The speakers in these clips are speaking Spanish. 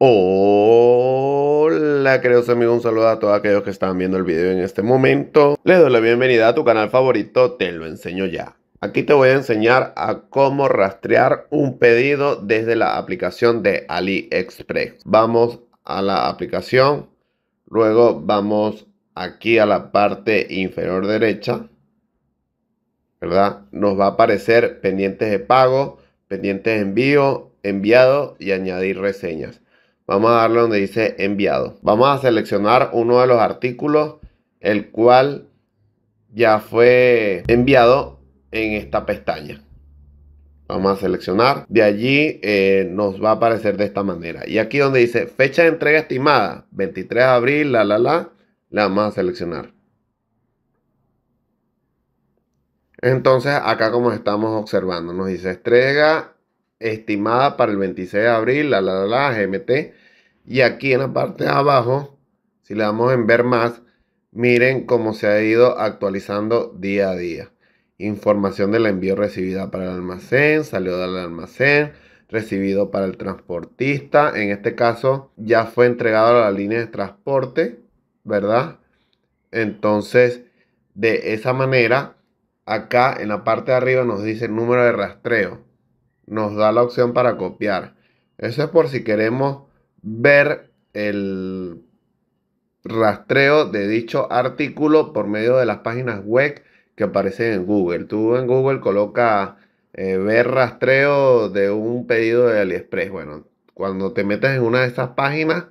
Hola queridos amigos, un saludo a todos aquellos que están viendo el video en este momento. Les doy la bienvenida a tu canal favorito, te lo enseño ya. Aquí te voy a enseñar a cómo rastrear un pedido desde la aplicación de AliExpress. Vamos a la aplicación, luego vamos aquí a la parte inferior derecha, ¿verdad? Nos va a aparecer pendientes de pago, pendientes de envío, enviado y añadir reseñas. Vamos a darle donde dice enviado. Vamos a seleccionar uno de los artículos, el cual ya fue enviado en esta pestaña. Vamos a seleccionar. De allí eh, nos va a aparecer de esta manera. Y aquí donde dice fecha de entrega estimada, 23 de abril, la, la, la, la vamos a seleccionar. Entonces acá como estamos observando, nos dice entrega estimada para el 26 de abril, la, la, la, la, GMT. Y aquí en la parte de abajo, si le damos en ver más, miren cómo se ha ido actualizando día a día. Información del envío recibida para el almacén, salió del almacén, recibido para el transportista. En este caso, ya fue entregado a la línea de transporte, ¿verdad? Entonces, de esa manera, acá en la parte de arriba nos dice el número de rastreo nos da la opción para copiar. Eso es por si queremos ver el rastreo de dicho artículo por medio de las páginas web que aparecen en Google. Tú en Google coloca eh, ver rastreo de un pedido de AliExpress. Bueno, cuando te metes en una de esas páginas,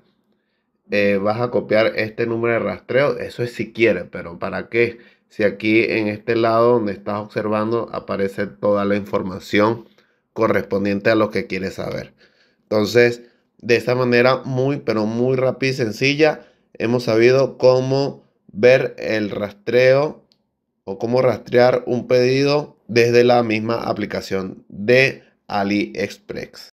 eh, vas a copiar este número de rastreo. Eso es si quieres, pero ¿para qué? Si aquí en este lado donde estás observando aparece toda la información correspondiente a lo que quiere saber. Entonces, de esta manera muy, pero muy rápida y sencilla, hemos sabido cómo ver el rastreo o cómo rastrear un pedido desde la misma aplicación de AliExpress.